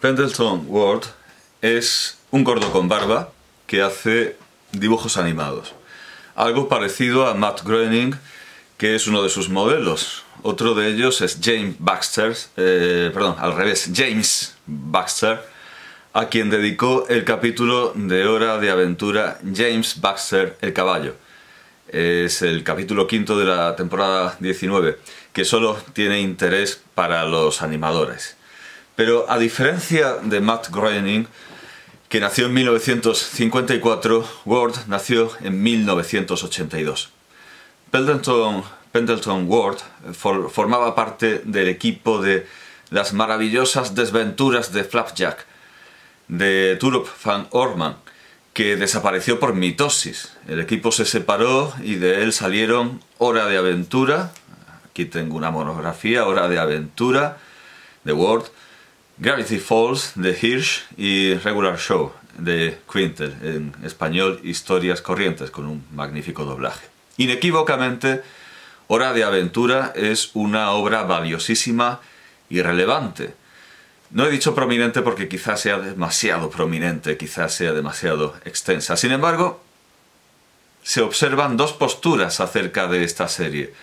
Pendleton Ward es un gordo con barba que hace dibujos animados. Algo parecido a Matt Groening, que es uno de sus modelos. Otro de ellos es James Baxter, eh, perdón, al revés, James Baxter, a quien dedicó el capítulo de Hora de Aventura James Baxter el Caballo. Es el capítulo quinto de la temporada 19, que solo tiene interés para los animadores. Pero a diferencia de Matt Groening, que nació en 1954, Ward nació en 1982. Pendleton, Ward eh, formaba parte del equipo de Las maravillosas desventuras de Flapjack, de Turup van Orman, que desapareció por mitosis. El equipo se separó y de él salieron Hora de Aventura, aquí tengo una monografía, Hora de Aventura, de Ward, Gravity Falls de Hirsch y Regular Show de Quinter, en español Historias Corrientes, con un magnífico doblaje. Inequívocamente, Hora de Aventura es una obra valiosísima y relevante. No he dicho prominente porque quizás sea demasiado prominente, quizás sea demasiado extensa. Sin embargo, se observan dos posturas acerca de esta serie.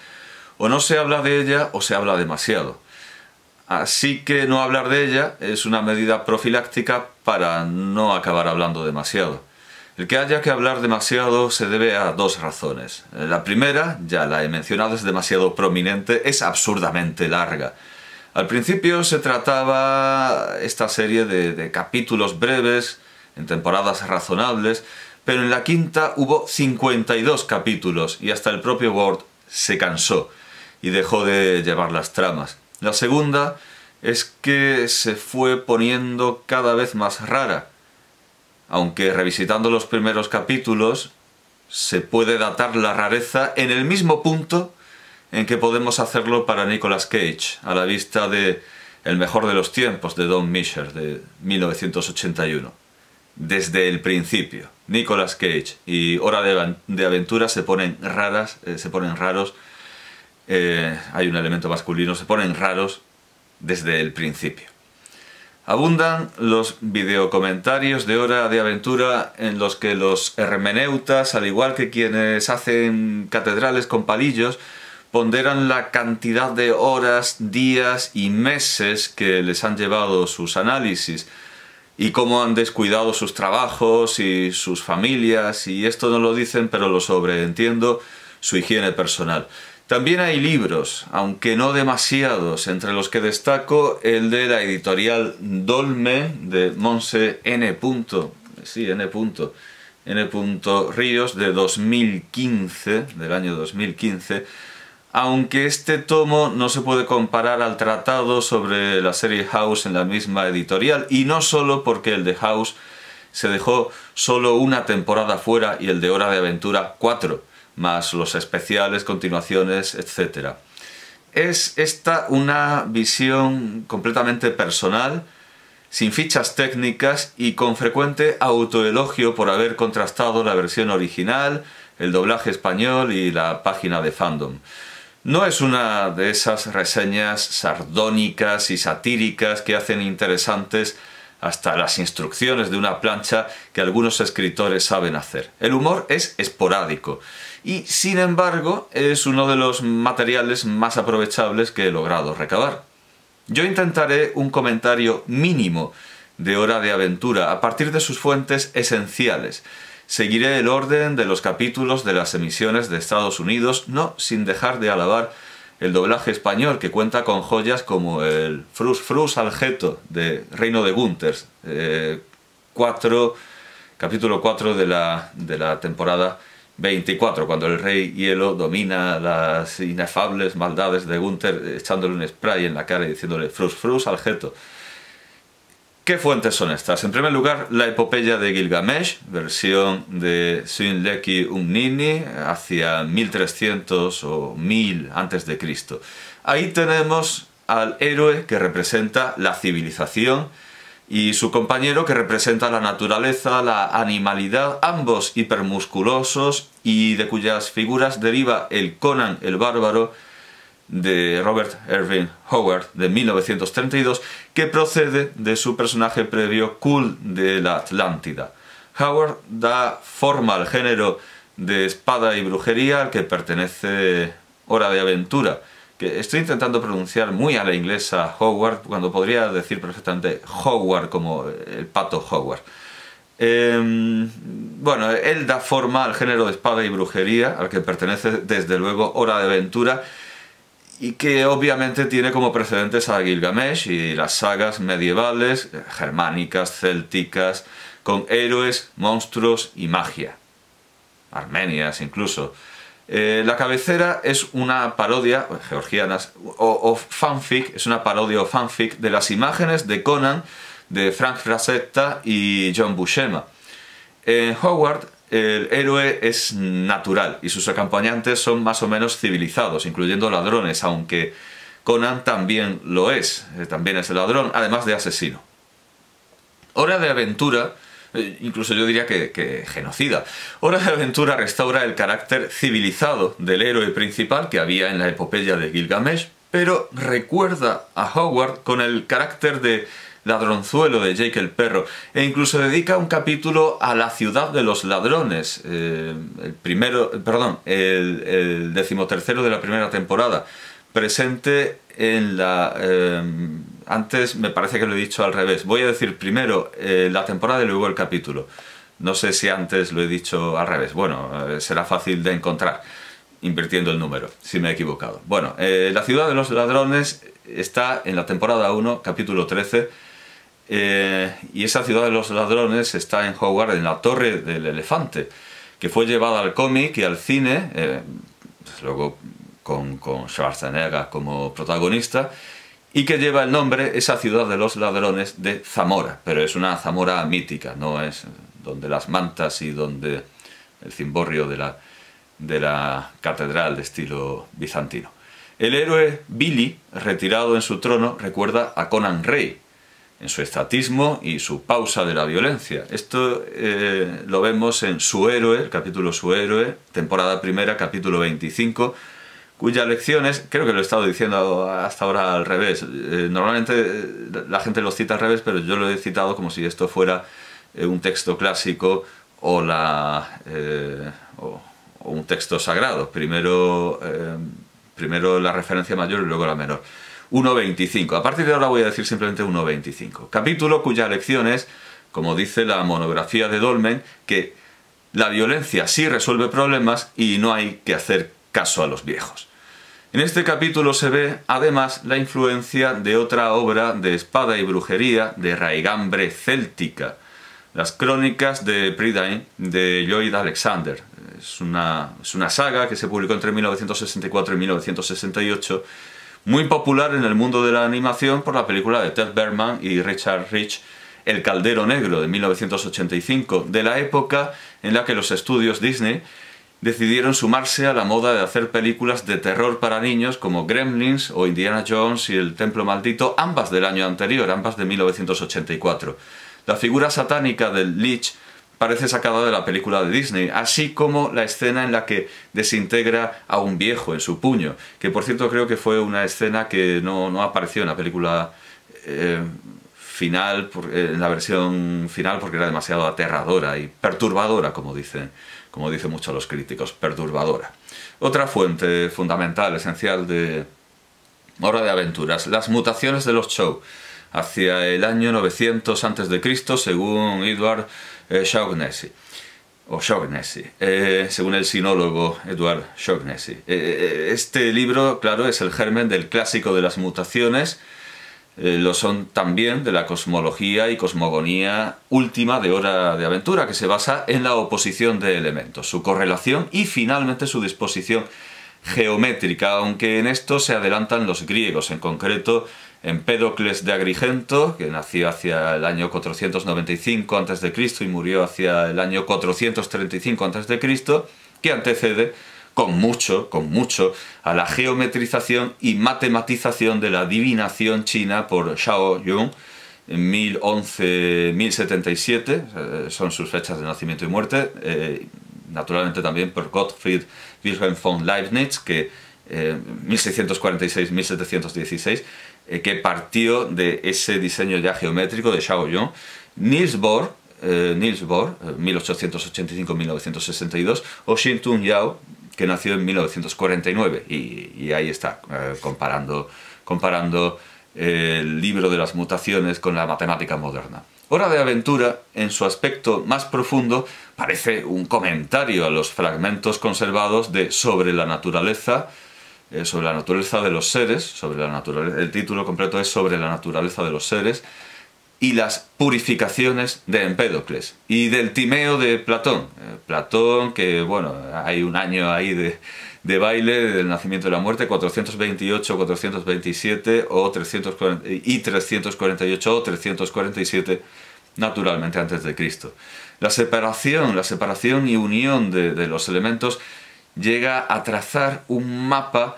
O no se habla de ella o se habla demasiado. Así que no hablar de ella es una medida profiláctica para no acabar hablando demasiado. El que haya que hablar demasiado se debe a dos razones. La primera, ya la he mencionado, es demasiado prominente, es absurdamente larga. Al principio se trataba esta serie de, capítulos breves, en temporadas razonables, pero en la quinta hubo 52 capítulos y hasta el propio Ward se cansó y dejó de llevar las tramas. La segunda es que se fue poniendo cada vez más rara, aunque revisitando los primeros capítulos se puede datar la rareza en el mismo punto en que podemos hacerlo para Nicolas Cage, a la vista de El mejor de los tiempos de Don Misher de 1981. Desde el principio, Nicolas Cage y Hora de, Aventura se ponen raras, eh, se ponen raros eh, hay un elemento masculino, se ponen raros desde el principio. Abundan los videocomentarios de Hora de Aventura en los que los hermeneutas, al igual que quienes hacen catedrales con palillos, ponderan la cantidad de horas, días y meses que les han llevado sus análisis y cómo han descuidado sus trabajos y sus familias y esto no lo dicen pero lo sobreentiendo su higiene personal. También hay libros, aunque no demasiados, entre los que destaco el de la editorial Dolme de Monse N. Sí, N. N. Ríos de 2015, del año 2015, aunque este tomo no se puede comparar al tratado sobre la serie House en la misma editorial, y no solo porque el de House se dejó solo una temporada fuera y el de Hora de Aventura cuatro más los especiales, continuaciones, etc. Es esta una visión completamente personal, sin fichas técnicas y con frecuente autoelogio por haber contrastado la versión original, el doblaje español y la página de fandom. No es una de esas reseñas sardónicas y satíricas que hacen interesantes hasta las instrucciones de una plancha que algunos escritores saben hacer. El humor es esporádico y sin embargo es uno de los materiales más aprovechables que he logrado recabar. Yo intentaré un comentario mínimo de Hora de Aventura a partir de sus fuentes esenciales. Seguiré el orden de los capítulos de las emisiones de Estados Unidos, no sin dejar de alabar el doblaje español que cuenta con joyas como el Frus Frus Algeto de Reino de Gunters, eh, capítulo 4 de la, de la temporada 24, cuando el rey hielo domina las inefables maldades de Gunther echándole un spray en la cara y diciéndole frus frus al geto. ¿Qué fuentes son estas? En primer lugar, la epopeya de Gilgamesh, versión de Sinleki Unnini... hacia 1300 o 1000 antes de Cristo. Ahí tenemos al héroe que representa la civilización, y su compañero que representa la naturaleza, la animalidad, ambos hipermusculosos y de cuyas figuras deriva el Conan el Bárbaro de Robert Irving Howard de 1932 que procede de su personaje previo Cool de la Atlántida. Howard da forma al género de espada y brujería al que pertenece Hora de Aventura, que estoy intentando pronunciar muy a la inglesa Hogwarts... cuando podría decir perfectamente Hogwarts como el pato Hogwarts... Em, bueno, él da forma al género de espada y brujería, al que pertenece desde luego Hora de Aventura, y que obviamente tiene como precedentes a Gilgamesh y las sagas medievales, germánicas, célticas, con héroes, monstruos y magia. Armenias incluso. Eh, la cabecera es una parodia, georgiana, o, fanfic, es una parodia o fanfic de las imágenes de Conan de Frank Frazetta y John Buscema. En Howard el héroe es natural y sus acompañantes son más o menos civilizados, incluyendo ladrones, aunque Conan también lo es, eh, también es el ladrón, además de asesino. Hora de aventura eh, incluso yo diría que, genocida. Hora de Aventura restaura el carácter civilizado del héroe principal que había en la epopeya de Gilgamesh, pero recuerda a Howard con el carácter de ladronzuelo de Jake el Perro, e incluso dedica un capítulo a la ciudad de los ladrones, eh, el primero, perdón, el, decimotercero de la primera temporada, presente en la... Eh, antes me parece que lo he dicho al revés. Voy a decir primero eh, la temporada y luego el capítulo. No sé si antes lo he dicho al revés. Bueno, eh, será fácil de encontrar invirtiendo el número, si me he equivocado. Bueno, eh, La ciudad de los ladrones está en la temporada 1, capítulo 13. y esa ciudad de los ladrones está en Hogwarts, en la Torre del Elefante, que fue llevada al cómic y al cine, luego con Schwarzenegger como protagonista y que lleva el nombre esa ciudad de los ladrones de Zamora, pero es una Zamora mítica, no es donde las mantas y donde el cimborrio de la, de la catedral de estilo bizantino. El héroe Billy, retirado en su trono, recuerda a Conan Rey, en su estatismo y su pausa de la violencia. Esto eh, lo vemos en Su héroe, el capítulo Su héroe, temporada primera, capítulo 25, cuyas lecciones, creo que lo he estado diciendo hasta ahora al revés, eh, normalmente eh, la gente lo cita al revés, pero yo lo he citado como si esto fuera eh, un texto clásico o, la, un texto sagrado, primero, primero la referencia mayor y luego la menor. 1.25, a partir de ahora voy a decir simplemente 1.25, capítulo cuya lección es, como dice la monografía de Dolmen, que la violencia sí resuelve problemas y no hay que hacer caso a los viejos. En este capítulo se ve además la influencia de otra obra de espada y brujería de raigambre céltica, las crónicas de Prydain de Lloyd Alexander. Es una, es una saga que se publicó entre 1964 y 1968, muy popular en el mundo de la animación por la película de Ted Berman y Richard Rich, El Caldero Negro, de 1985, de la época en la que los estudios Disney decidieron sumarse a la moda de hacer películas de terror para niños como Gremlins o Indiana Jones y El Templo Maldito, ambas del año anterior, ambas de 1984. La figura satánica del leech parece sacada de la película de Disney, así como la escena en la que desintegra a un viejo en su puño, que por cierto creo que fue una escena que no, apareció en la película eh, final, eh, en la versión final, porque era demasiado aterradora y perturbadora, como dicen como dicen muchos los críticos, perturbadora. Otra fuente fundamental, esencial de Hora de Aventuras, las mutaciones de los show hacia el año 900 a.C., según Edward eh, Shaughnessy. O Shaughnessy, eh, según el sinólogo Edward Shaughnessy. Eh, este libro, claro, es el germen del clásico de las mutaciones, eh, lo son también de la cosmología y cosmogonía última de Hora de Aventura, que se basa en la oposición de elementos, su correlación y finalmente su disposición geométrica, aunque en esto se adelantan los griegos, en concreto Empédocles de Agrigento, que nació hacia el año 495 a.C. y murió hacia el año 435 a.C., que antecede con mucho, con mucho, a la geometrización y matematización de la adivinación china por Shao Yun, 1011-1077, eh, son sus fechas de nacimiento y muerte, eh, naturalmente también por Gottfried Wilhelm von Leibniz, que 1646-1716, eh, que partió de ese diseño ya geométrico de Yun Niels Bohr, Niels Bohr 1885-1962, o Xintun Yao, que nació en 1949 y, ahí está, eh, comparando, eh, el libro de las mutaciones con la matemática moderna. Hora de Aventura, en su aspecto más profundo, parece un comentario a los fragmentos conservados de Sobre la naturaleza, eh, sobre la naturaleza de los seres, sobre la naturaleza, el título completo es Sobre la naturaleza de los seres, y las purificaciones de Empédocles y del Timeo de Platón. Eh, Platón, que bueno, hay un año ahí de, de baile del nacimiento y la muerte, 428, 427 o 340, y 348 o 347 naturalmente antes de Cristo. La separación, la separación y unión de, los elementos llega a trazar un mapa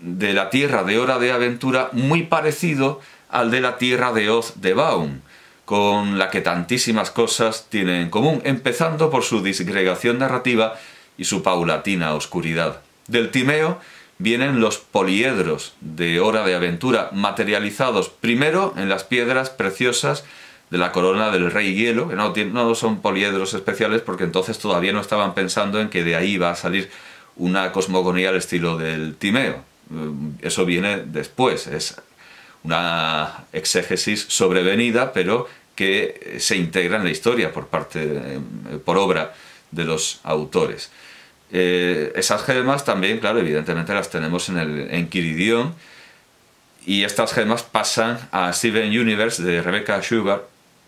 de la Tierra de Hora de Aventura muy parecido al de la tierra de Oz de Baum, con la que tantísimas cosas tienen en común, empezando por su disgregación narrativa y su paulatina oscuridad. Del Timeo vienen los poliedros de Hora de Aventura, materializados primero en las piedras preciosas de la corona del rey hielo, que no, son poliedros especiales porque entonces todavía no estaban pensando en que de ahí va a salir una cosmogonía al estilo del Timeo. Eh, eso viene después, es una exégesis sobrevenida, pero que eh, se integra en la historia por, parte, eh, por obra de los autores. Eh, esas gemas también, claro, evidentemente las tenemos en, el, y estas gemas pasan a Steven Universe de Rebecca Schubert,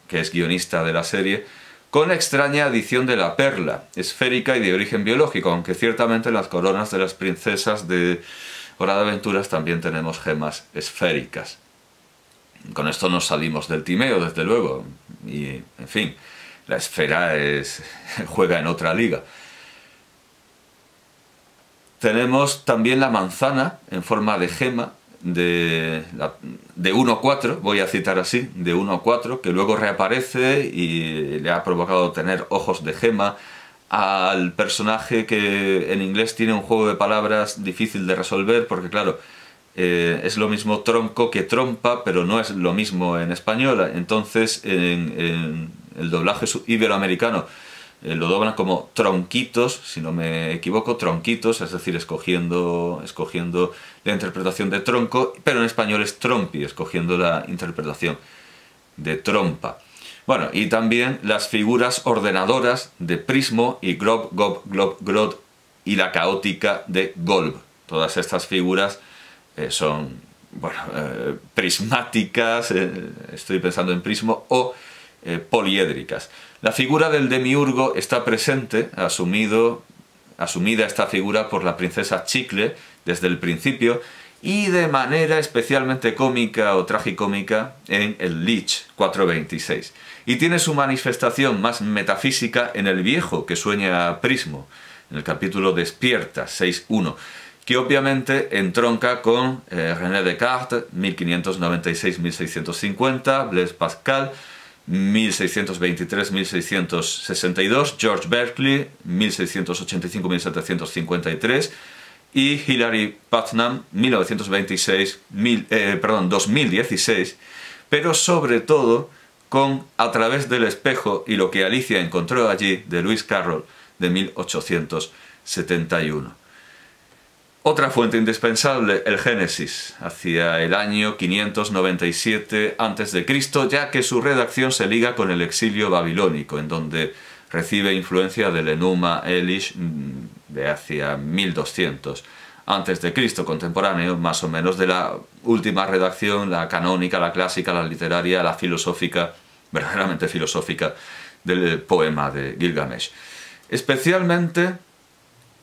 que es guionista de la serie, con extraña adición de la perla, esférica y de origen biológico, aunque ciertamente las coronas de las princesas de, Hora de aventuras también tenemos gemas esféricas. Con esto nos salimos del timeo, desde luego. Y, en fin, la esfera es, juega en otra liga. Tenemos también la manzana en forma de gema de, de 1 4, voy a citar así, de 1 4, que luego reaparece y le ha provocado tener ojos de gema, al personaje que en inglés tiene un juego de palabras difícil de resolver, porque claro, eh, es lo mismo tronco que trompa, pero no es lo mismo en español. Entonces, en, el doblaje iberoamericano eh, lo doblan como tronquitos, si no me equivoco, tronquitos, es decir, escogiendo, escogiendo la interpretación de tronco, pero en español es trompi, escogiendo la interpretación de trompa. Bueno, y también las figuras ordenadoras de Prismo y Grob, Gob, Glob, Grod y la caótica de Golb. Todas estas figuras eh, son bueno, eh, prismáticas, eh, estoy pensando en prismo, o poliédricas. La figura del demiurgo está presente, asumido, asumida esta figura por la princesa Chicle desde el principio, y de manera especialmente cómica o tragicómica en el Lich 426. Y tiene su manifestación más metafísica en el viejo que sueña Prismo, en el capítulo Despierta 6.1, que obviamente entronca con eh, René Descartes 1596-1650, Blaise Pascal 1623-1662, George Berkeley 1685-1753, y Hilary Putnam 2016, eh, pero sobre todo con A través del espejo y lo que Alicia encontró allí de Lewis Carroll de 1871. Otra fuente indispensable, el Génesis, hacia el año 597 a.C., ya que su redacción se liga con el exilio babilónico, en donde recibe influencia del Enuma Elish mm, de hacia 1200 antes de Cristo contemporáneo, más o menos de la última redacción, la canónica, la clásica, la literaria, la filosófica, verdaderamente filosófica, del poema de Gilgamesh. Especialmente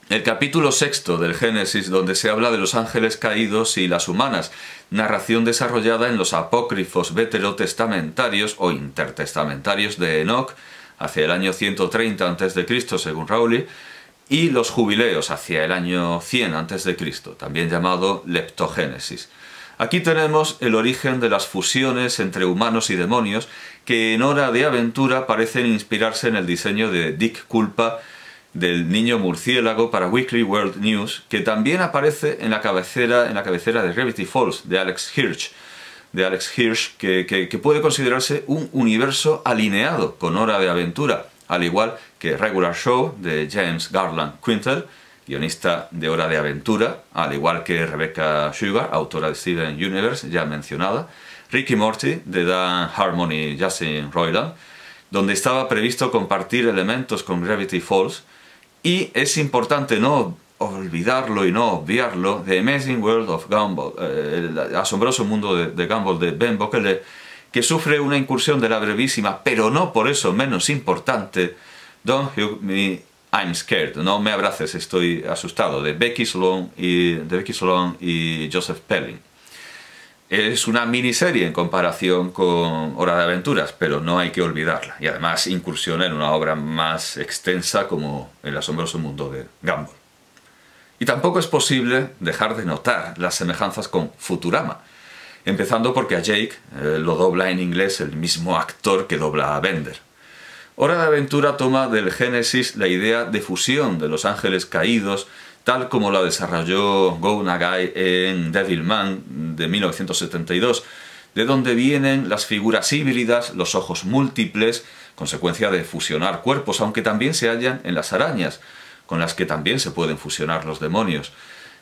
el capítulo sexto del Génesis, donde se habla de los ángeles caídos y las humanas, narración desarrollada en los apócrifos veterotestamentarios o intertestamentarios de Enoch, hacia el año 130 a.C., según Rowley, y los jubileos hacia el año 100 a.C., también llamado leptogénesis. Aquí tenemos el origen de las fusiones entre humanos y demonios que en Hora de Aventura parecen inspirarse en el diseño de Dick Culpa del niño murciélago para Weekly World News, que también aparece en la cabecera, en la cabecera de Gravity Falls de Alex Hirsch, de Alex Hirsch, que, puede considerarse un universo alineado con Hora de Aventura, al igual que Regular Show de James Garland Quintel, guionista de Hora de Aventura, al igual que Rebecca Sugar, autora de Steven Universe, ya mencionada, Ricky Morty de Dan Harmony y Justin Roiland, donde estaba previsto compartir elementos con Gravity Falls, y es importante no olvidarlo y no obviarlo, The Amazing World of Gumball, eh, el asombroso mundo de, Gamble Gumball de Ben Bokele, que sufre una incursión de la brevísima, pero no por eso menos importante, Don't Hug Me, I'm Scared, No Me Abraces, Estoy Asustado, de Becky Sloan y, de Becky Sloan y Joseph Pelling. Es una miniserie en comparación con Hora de Aventuras, pero no hay que olvidarla. Y además incursiona en una obra más extensa como El asombroso mundo de Gumball. Y tampoco es posible dejar de notar las semejanzas con Futurama, empezando porque a Jake eh, lo dobla en inglés el mismo actor que dobla a Bender. Hora de Aventura toma del Génesis la idea de fusión de los ángeles caídos, tal como la desarrolló Go Nagai en Devilman de 1972, de donde vienen las figuras híbridas, los ojos múltiples, consecuencia de fusionar cuerpos, aunque también se hallan en las arañas, con las que también se pueden fusionar los demonios.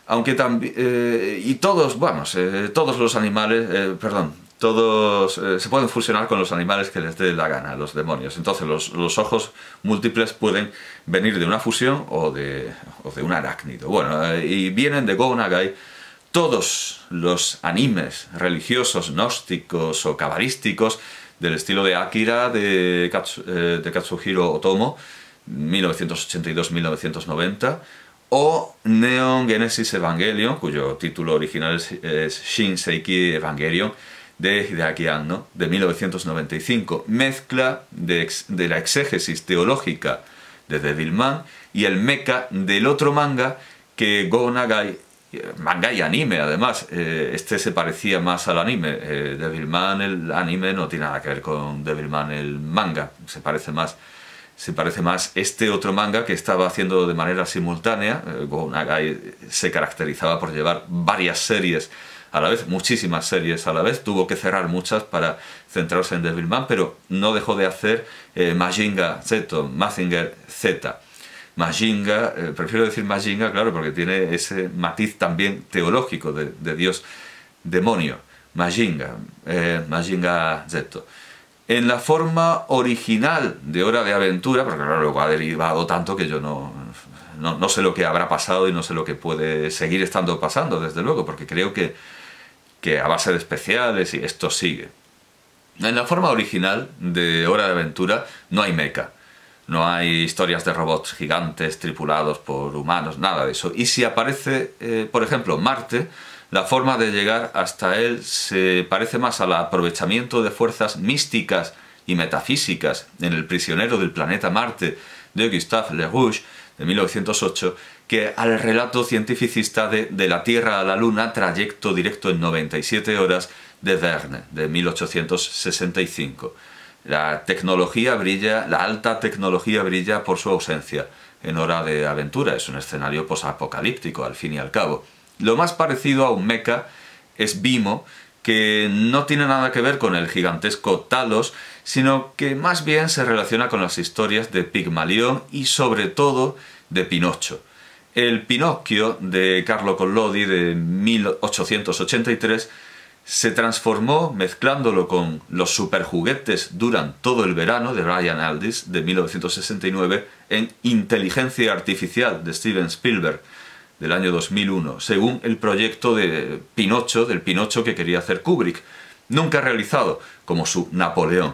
Aunque también... Eh, y todos, vamos, todos los animales, eh, perdón, todos eh, se pueden fusionar con los animales que les dé la gana, los demonios. Entonces los, ojos múltiples pueden venir de una fusión o de, o de un arácnido. Bueno, y vienen de Go todos los animes religiosos, gnósticos o cabalísticos del estilo de Akira, de, de Katsuhiro Otomo, 1982-1990, o Neon Genesis Evangelion, cuyo título original es, Shin Seiki Evangelion, de Hideaki Anno, de 1995, mezcla de, la exégesis teológica de Devilman y el mecha del otro manga que Go Nagai, manga y anime además, eh, este se parecía más al anime, eh, Devilman el anime no tiene nada que ver con Devilman el manga, se parece más se parece más este otro manga que estaba haciendo de manera simultánea. Eh, Gonagai se caracterizaba por llevar varias series a la vez, muchísimas series a la vez, tuvo que cerrar muchas para centrarse en Devilman, pero no dejó de hacer eh, Majinga Z, Mazinger Z. Majinga, eh, prefiero decir Majinga, claro, porque tiene ese matiz también teológico de, Dios demonio. Majinga, Majinga Z en la forma original de Hora de Aventura, porque luego ha derivado tanto que yo no, no, sé lo que habrá pasado y no sé lo que puede seguir estando pasando, desde luego, porque creo que, a base de especiales y esto sigue. En la forma original de Hora de Aventura no hay meca, no hay historias de robots gigantes tripulados por humanos, nada de eso. Y si aparece, eh, por ejemplo, Marte, la forma de llegar hasta él se parece más al aprovechamiento de fuerzas místicas y metafísicas en El prisionero del planeta Marte de Gustave Le Rouge de 1908 que al relato cientificista de De la Tierra a la Luna, trayecto directo en 97 horas de Verne de 1865. La tecnología brilla, la alta tecnología brilla por su ausencia en Hora de Aventura, es un escenario posapocalíptico al fin y al cabo. Lo más parecido a un mecha es Bimo, que no tiene nada que ver con el gigantesco Talos, sino que más bien se relaciona con las historias de Pigmalión y sobre todo de Pinocho. El Pinocchio de Carlo Collodi de 1883 se transformó mezclándolo con los superjuguetes duran todo el verano de Ryan Aldis de 1969 en Inteligencia Artificial de Steven Spielberg del año 2001, según el proyecto de Pinocho, del Pinocho que quería hacer Kubrick, nunca realizado, como su Napoleón.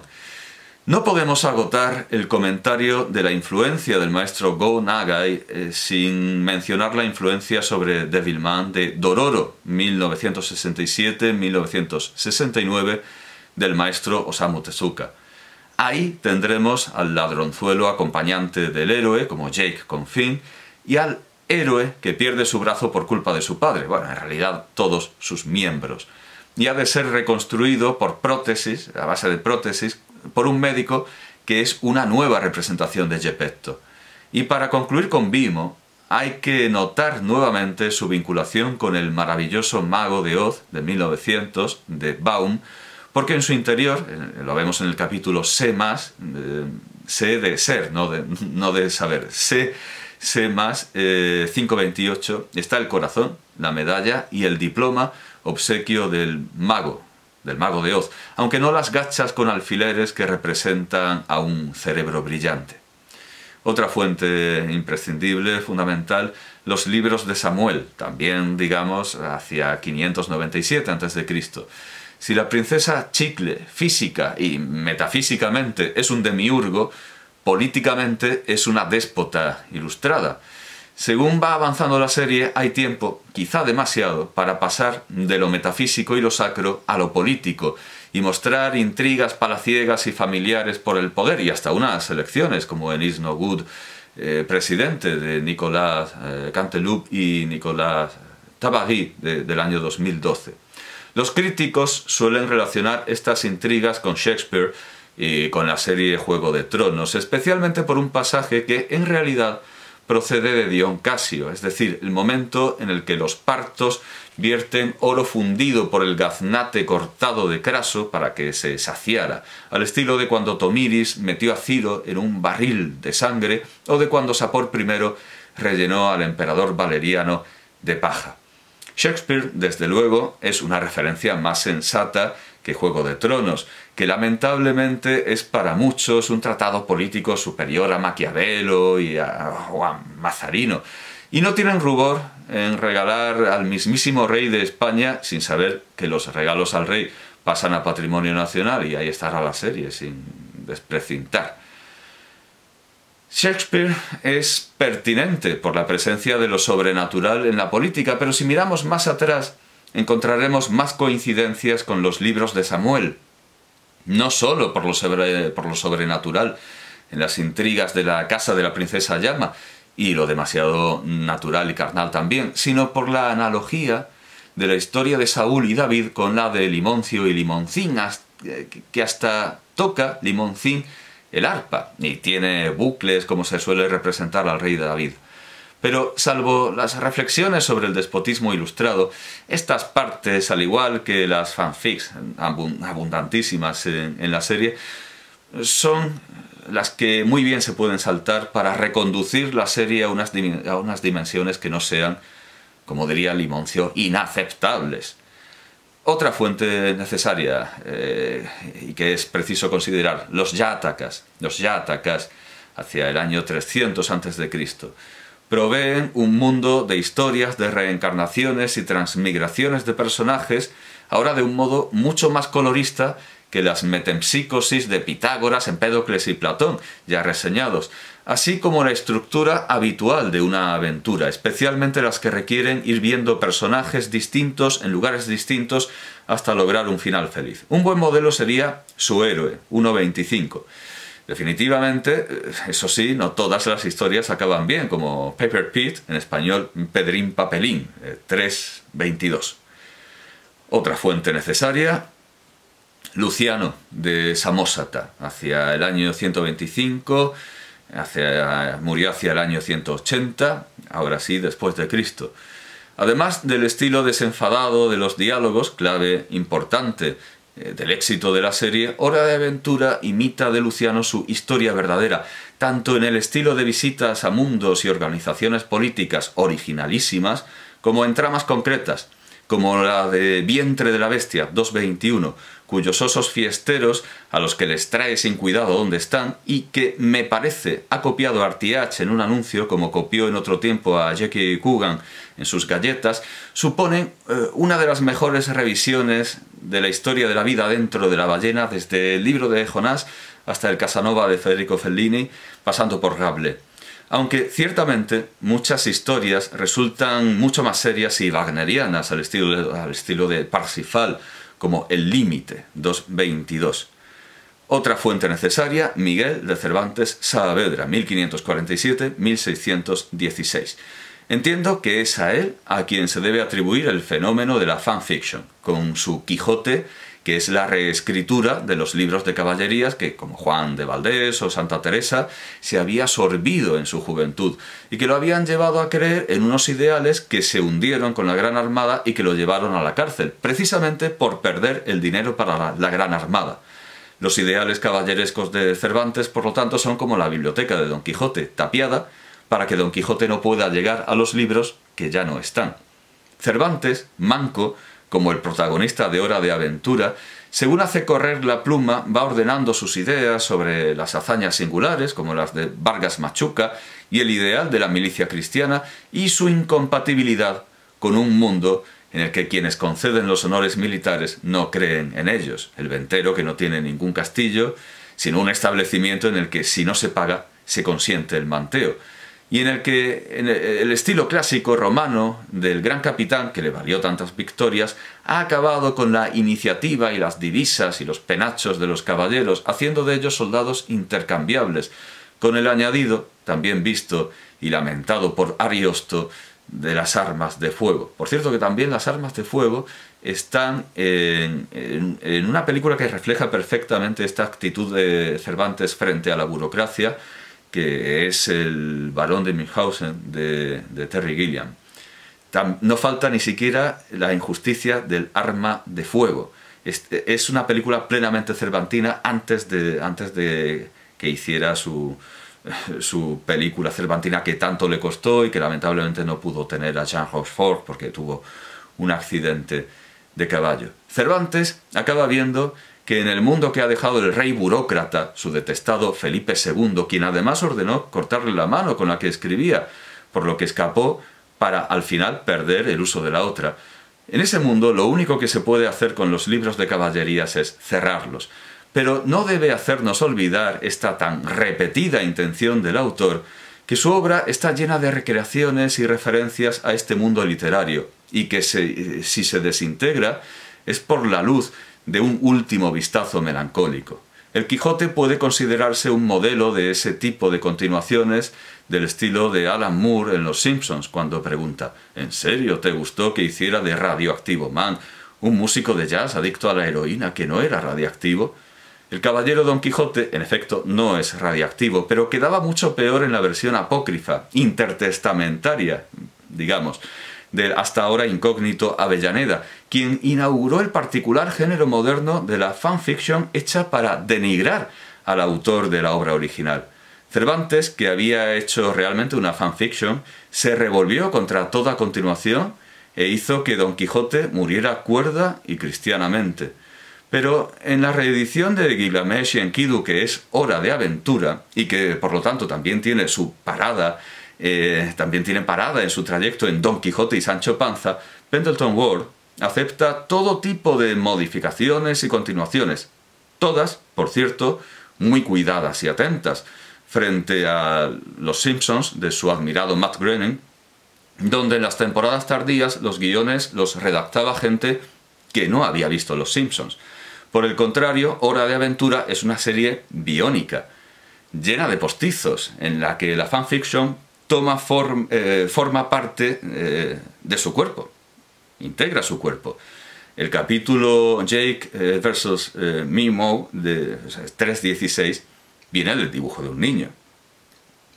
No podemos agotar el comentario de la influencia del maestro Go Nagai eh, sin mencionar la influencia sobre Devilman de Dororo, 1967-1969, del maestro Osamu Tezuka. Ahí tendremos al ladronzuelo acompañante del héroe, como Jake Confin, y al héroe que pierde su brazo por culpa de su padre, bueno, en realidad todos sus miembros, y ha de ser reconstruido por prótesis, a base de prótesis, por un médico que es una nueva representación de Gepetto. Y para concluir con Bimo, hay que notar nuevamente su vinculación con el maravilloso Mago de Oz de 1900 de Baum, porque en su interior, eh, lo vemos en el capítulo sé más, eh, sé de ser, no de, no de saber, sé C más 528 eh, está el corazón, la medalla y el diploma, obsequio del mago, del mago de Oz, aunque no las gachas con alfileres que representan a un cerebro brillante. Otra fuente imprescindible, fundamental, los libros de Samuel, también, digamos, hacia 597 a.C. Si la princesa Chicle, física y metafísicamente, es un demiurgo, políticamente es una déspota ilustrada. Según va avanzando la serie, hay tiempo, quizá demasiado, para pasar de lo metafísico y lo sacro a lo político y mostrar intrigas palaciegas y familiares por el poder y hasta unas elecciones, como en Is No Good, eh, presidente de Nicolás eh, y Nicolás Tabagui del año 2012. Los críticos suelen relacionar estas intrigas con Shakespeare y con la serie Juego de Tronos, especialmente por un pasaje que en realidad procede de Dion Casio, es decir, el momento en el que los partos vierten oro fundido por el gaznate cortado de Craso para que se saciara, al estilo de cuando Tomiris metió a Ciro en un barril de sangre o de cuando Sapor I rellenó al emperador Valeriano de paja. Shakespeare, desde luego, es una referencia más sensata que Juego de Tronos, que lamentablemente es para muchos un tratado político superior a Maquiavelo y a, o a Mazarino. Y no tienen rubor en regalar al mismísimo rey de España sin saber que los regalos al rey pasan a patrimonio nacional y ahí estará la serie sin desprecintar. Shakespeare es pertinente por la presencia de lo sobrenatural en la política, pero si miramos más atrás, encontraremos más coincidencias con los libros de Samuel, no sólo por lo, por lo sobrenatural, en las intrigas de la casa de la princesa Llama, y lo demasiado natural y carnal también, sino por la analogía de la historia de Saúl y David con la de Limoncio y Limoncín, eh, que hasta toca Limoncín el arpa, y tiene bucles como se suele representar al rey David. Pero salvo las reflexiones sobre el despotismo ilustrado, estas partes, al igual que las fanfics abundantísimas en la serie, son las que muy bien se pueden saltar para reconducir la serie a unas, dimensiones que no sean, como diría Limoncio, inaceptables. Otra fuente necesaria eh, y que es preciso considerar, los yatacas, los yatacas hacia el año 300 a.C proveen un mundo de historias, de reencarnaciones y transmigraciones de personajes, ahora de un modo mucho más colorista que las metempsicosis de Pitágoras, Empédocles y Platón, ya reseñados, así como la estructura habitual de una aventura, especialmente las que requieren ir viendo personajes distintos en lugares distintos hasta lograr un final feliz. Un buen modelo sería Su héroe, 1.25 Definitivamente, eso sí, no todas las historias acaban bien, como Paper Pete, en español Pedrín Papelín, 322. Eh, Otra fuente necesaria, Luciano de Samosata, hacia el año 125, hacia, murió hacia el año 180, ahora sí, después de Cristo. Además del estilo desenfadado de los diálogos, clave importante eh, del éxito de la serie, Hora de Aventura imita de Luciano su historia verdadera, tanto en el estilo de visitas a mundos y organizaciones políticas originalísimas, como en tramas concretas, como la de Vientre de la Bestia 221, cuyos osos fiesteros a los que les trae sin cuidado dónde están y que, me parece, ha copiado a H en un anuncio como copió en otro tiempo a Jackie Coogan en sus galletas, suponen eh, una de las mejores revisiones de la historia de la vida dentro de la ballena, desde el libro de Jonás hasta el Casanova de Federico Fellini, pasando por Rabelais. Aunque ciertamente muchas historias resultan mucho más serias y wagnerianas al estilo, al estilo de Parsifal, como El Límite, 222. Otra fuente necesaria, Miguel de Cervantes Saavedra, 1547-1616. Entiendo que es a él a quien se debe atribuir el fenómeno de la fanfiction, con su Quijote, que es la reescritura de los libros de caballerías que, como Juan de Valdés o Santa Teresa, se había sorbido en su juventud y que lo habían llevado a creer en unos ideales que se hundieron con la Gran Armada y que lo llevaron a la cárcel, precisamente por perder el dinero para la, la Gran Armada. Los ideales caballerescos de Cervantes, por lo tanto, son como la biblioteca de Don Quijote, tapiada, para que Don Quijote no pueda llegar a los libros que ya no están. Cervantes, manco, como el protagonista de Hora de Aventura, según hace correr la pluma, va ordenando sus ideas sobre las hazañas singulares, como las de Vargas Machuca, y el ideal de la milicia cristiana, y su incompatibilidad con un mundo en el que quienes conceden los honores militares no creen en ellos. El ventero, que no tiene ningún castillo, sino un establecimiento en el que si no se paga, se consiente el manteo y en el que en el estilo clásico romano del gran capitán, que le valió tantas victorias, ha acabado con la iniciativa y las divisas y los penachos de los caballeros, haciendo de ellos soldados intercambiables, con el añadido, también visto y lamentado por Ariosto, de las armas de fuego. Por cierto que también las armas de fuego están en, en una película que refleja perfectamente esta actitud de Cervantes frente a la burocracia, que es el Barón de Münchhausen de, Terry Gilliam. no falta ni siquiera la injusticia del arma de fuego. es una película plenamente cervantina antes de, antes de que hiciera su, su película cervantina que tanto le costó y que lamentablemente no pudo tener a Jean Rochefort porque tuvo un accidente de caballo. Cervantes acaba viendo que en el mundo que ha dejado el rey burócrata, su detestado Felipe II, quien además ordenó cortarle la mano con la que escribía, por lo que escapó para al final perder el uso de la otra. En ese mundo lo único que se puede hacer con los libros de caballerías es cerrarlos, pero no debe hacernos olvidar esta tan repetida intención del autor, que su obra está llena de recreaciones y referencias a este mundo literario, y que eh, si se desintegra es por la luz de un último vistazo melancólico. El Quijote puede considerarse un modelo de ese tipo de continuaciones del estilo de Alan Moore en Los Simpsons cuando pregunta ¿En serio te gustó que hiciera de Radioactivo Man un músico de jazz adicto a la heroína que no era radioactivo? El caballero Don Quijote, en efecto, no es radiactivo, pero quedaba mucho peor en la versión apócrifa, intertestamentaria, digamos, del hasta ahora incógnito Avellaneda, quien inauguró el particular género moderno de la fanfiction hecha para denigrar al autor de la obra original. Cervantes, que había hecho realmente una fanfiction, se revolvió contra toda continuación e hizo que Don Quijote muriera cuerda y cristianamente. Pero en la reedición de Gilgamesh y Enkidu, que es Hora de Aventura, y que por lo tanto también tiene su parada eh, también tiene parada en su trayecto en Don Quijote y Sancho Panza, Pendleton Ward acepta todo tipo de modificaciones y continuaciones, todas, por cierto, muy cuidadas y atentas, frente a Los Simpsons de su admirado Matt Groening, donde en las temporadas tardías los guiones los redactaba gente que no había visto Los Simpsons. Por el contrario, Hora de Aventura es una serie biónica, llena de postizos, en la que la fanfiction toma eh, forma parte eh, de su cuerpo, integra su cuerpo. El capítulo Jake vs. Eh, versus Mimo de 3.16 viene del dibujo de un niño.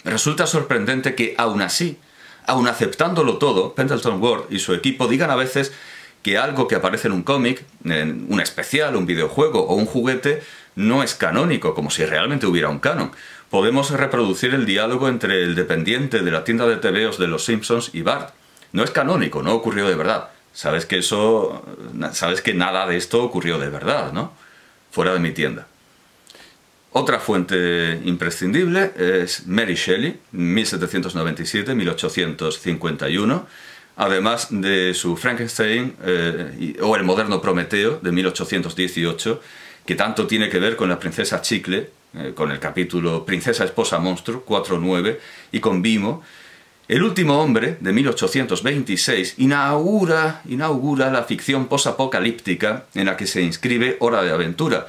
Resulta sorprendente que aún así, aún aceptándolo todo, Pendleton Ward y su equipo digan a veces que algo que aparece en un cómic, en un especial, un videojuego o un juguete, no es canónico, como si realmente hubiera un canon podemos reproducir el diálogo entre el dependiente de la tienda de tebeos de los Simpsons y Bart. No es canónico, no ocurrió de verdad. Sabes que eso... sabes que nada de esto ocurrió de verdad, ¿no? Fuera de mi tienda. Otra fuente imprescindible es Mary Shelley, 1797-1851, además de su Frankenstein eh, o el moderno Prometeo de 1818, que tanto tiene que ver con la princesa Chicle, eh, con el capítulo Princesa, Esposa, Monstruo, 4.9, y con Bimo, el último hombre, de 1826, inaugura, inaugura la ficción posapocalíptica en la que se inscribe Hora de Aventura,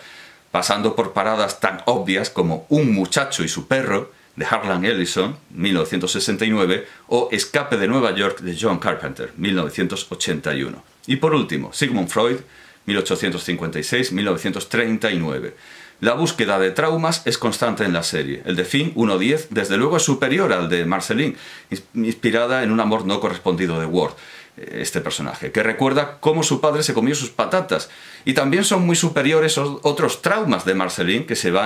pasando por paradas tan obvias como Un muchacho y su perro, de Harlan Ellison, 1969, o Escape de Nueva York, de John Carpenter, 1981. Y por último, Sigmund Freud, 1856-1939. La búsqueda de traumas es constante en la serie. El de Finn 1.10 desde luego es superior al de Marceline, inspirada en un amor no correspondido de Ward, eh, este personaje, que recuerda cómo su padre se comió sus patatas. Y también son muy superiores otros traumas de Marceline que se van